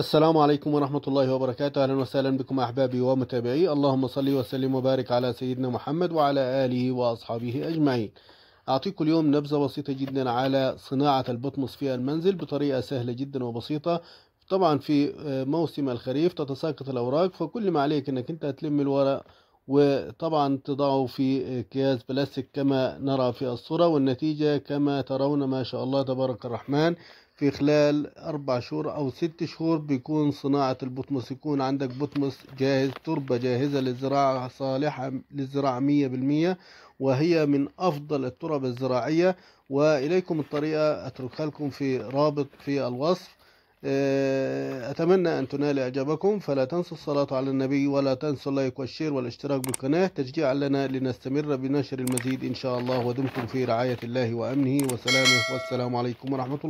السلام عليكم ورحمة الله وبركاته أهلا وسهلا بكم أحبابي ومتابعي اللهم صل وسلم وبارك على سيدنا محمد وعلى آله وأصحابه أجمعين أعطيكم اليوم نبذة بسيطة جدا على صناعة البطمس في المنزل بطريقة سهلة جدا وبسيطة طبعا في آه، موسم الخريف تتساقط الأوراق فكل ما عليك أنك أنت تلم الورق وطبعا تضعه في اكياس بلاستيك كما نرى في الصورة والنتيجة كما ترون ما شاء الله تبارك الرحمن في خلال أربع شهور أو ست شهور بيكون صناعة البطمس يكون عندك بطمس جاهز تربة جاهزة للزراعة صالحة للزراعة مية بالمية وهي من أفضل الترب الزراعية وإليكم الطريقة أتركها لكم في رابط في الوصف آه، أتمنى أن تنال إعجابكم فلا تنسوا الصلاة على النبي ولا تنسوا اللايك والشير والاشتراك بالقناة تشجيعا لنا لنستمر بنشر المزيد إن شاء الله ودمتم في رعاية الله وأمنه وسلامه والسلام عليكم ورحمة الله